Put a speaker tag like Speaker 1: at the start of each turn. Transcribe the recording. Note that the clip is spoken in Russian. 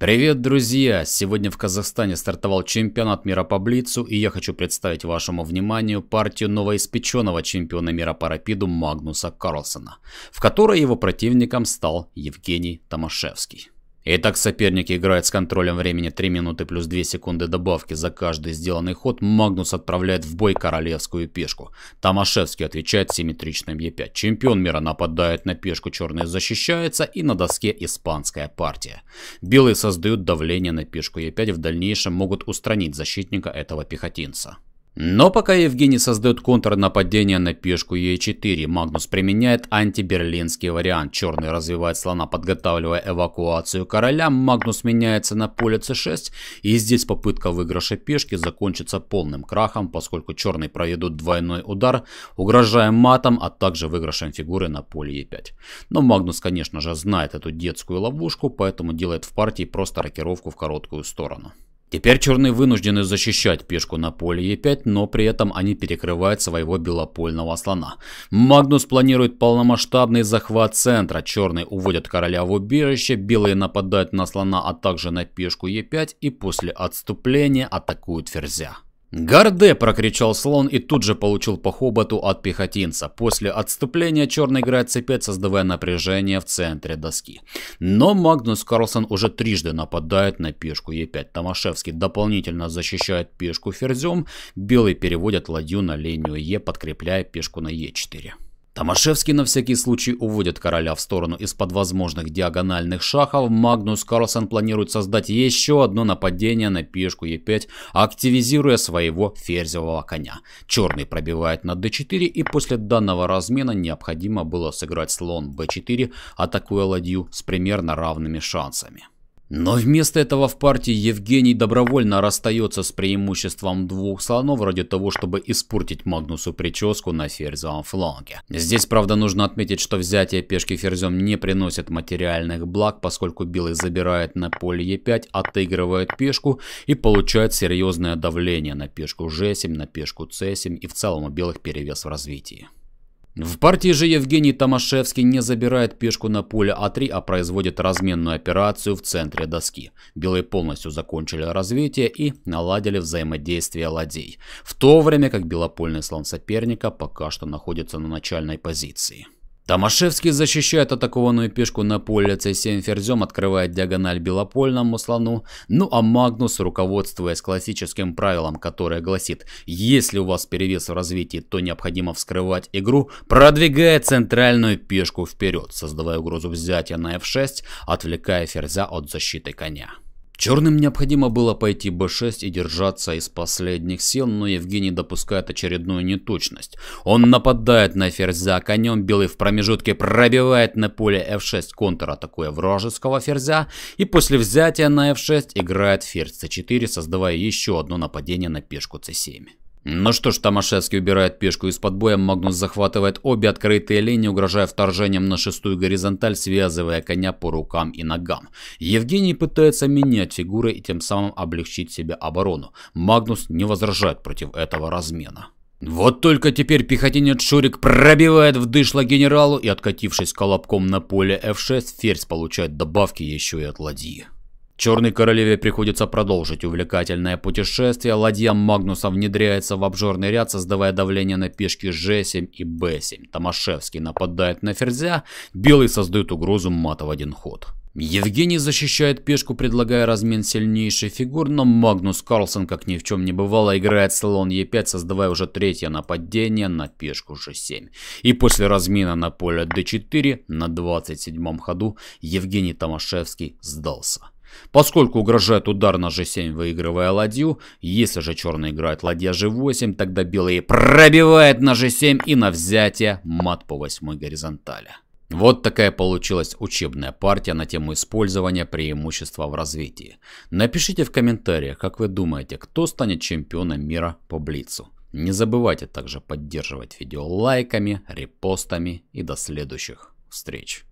Speaker 1: Привет, друзья! Сегодня в Казахстане стартовал чемпионат мира по блицу, и я хочу представить вашему вниманию партию новоиспеченного чемпиона мира по рапиду Магнуса Карлсона, в которой его противником стал Евгений Томашевский. Итак, соперники играют с контролем времени 3 минуты плюс 2 секунды добавки. За каждый сделанный ход Магнус отправляет в бой королевскую пешку. Тамашевский отвечает симметричным Е5. Чемпион мира нападает на пешку, черный защищается и на доске испанская партия. Белые создают давление на пешку Е5, и в дальнейшем могут устранить защитника этого пехотинца. Но пока Евгений создает контрнападение на пешку Е4, Магнус применяет антиберлинский вариант. Черный развивает слона, подготавливая эвакуацию короля. Магнус меняется на поле c6. И здесь попытка выигрыша пешки закончится полным крахом, поскольку черный проведут двойной удар, угрожая матом, а также выигрышем фигуры на поле Е5. Но Магнус, конечно же, знает эту детскую ловушку, поэтому делает в партии просто рокировку в короткую сторону. Теперь черные вынуждены защищать пешку на поле Е5, но при этом они перекрывают своего белопольного слона. Магнус планирует полномасштабный захват центра. Черные уводят короля в убежище, белые нападают на слона, а также на пешку Е5 и после отступления атакуют ферзя. «Гарде!» – прокричал слон и тут же получил по хоботу от пехотинца. После отступления черный играет c создавая напряжение в центре доски. Но Магнус Карлсон уже трижды нападает на пешку е 5 Томашевский дополнительно защищает пешку ферзем. Белый переводит ладью на линию е, подкрепляя пешку на е 4 Томашевский на всякий случай уводит короля в сторону из-под возможных диагональных шахов. Магнус Карлсон планирует создать еще одно нападение на пешку Е5, активизируя своего ферзевого коня. Черный пробивает на d4 и после данного размена необходимо было сыграть слон b4, атакуя ладью с примерно равными шансами. Но вместо этого в партии Евгений добровольно расстается с преимуществом двух слонов ради того, чтобы испортить Магнусу прическу на ферзевом фланге. Здесь, правда, нужно отметить, что взятие пешки ферзем не приносит материальных благ, поскольку белый забирает на поле Е5, отыгрывает пешку и получает серьезное давление на пешку G7, на пешку C7 и в целом у белых перевес в развитии. В партии же Евгений Томашевский не забирает пешку на поле А3, а производит разменную операцию в центре доски. Белые полностью закончили развитие и наладили взаимодействие ладей, в то время как белопольный слон соперника пока что находится на начальной позиции. Томашевский защищает атакованную пешку на поле c7 ферзем, открывает диагональ белопольному слону. Ну а Магнус, руководствуясь классическим правилом, которое гласит, если у вас перевес в развитии, то необходимо вскрывать игру, продвигает центральную пешку вперед, создавая угрозу взятия на f6, отвлекая ферзя от защиты коня. Черным необходимо было пойти b6 и держаться из последних сил, но Евгений допускает очередную неточность. Он нападает на ферзя конем, белый в промежутке пробивает на поле f6 контратакуя вражеского ферзя и после взятия на f6 играет ферзь c4, создавая еще одно нападение на пешку c7. Ну что ж, Томашевский убирает пешку из-под боя, Магнус захватывает обе открытые линии, угрожая вторжением на шестую горизонталь, связывая коня по рукам и ногам. Евгений пытается менять фигуры и тем самым облегчить себе оборону. Магнус не возражает против этого размена. Вот только теперь пехотинец Шурик пробивает в дышло генералу и, откатившись колобком на поле F6, ферзь получает добавки еще и от ладьи. Черной королеве приходится продолжить увлекательное путешествие. Ладья Магнуса внедряется в обжорный ряд, создавая давление на пешки G7 и B7. Томашевский нападает на ферзя, белый создает угрозу мата в один ход. Евгений защищает пешку, предлагая размен сильнейшей фигур, но Магнус Карлсон, как ни в чем не бывало, играет слон Е5, создавая уже третье нападение на пешку G7. И после размена на поле D4 на 27 ходу Евгений Томашевский сдался. Поскольку угрожает удар на g7, выигрывая ладью, если же черный играет ладья g8, тогда белый пробивает на g7 и на взятие мат по восьмой горизонтали. Вот такая получилась учебная партия на тему использования преимущества в развитии. Напишите в комментариях, как вы думаете, кто станет чемпионом мира по Блицу. Не забывайте также поддерживать видео лайками, репостами и до следующих встреч.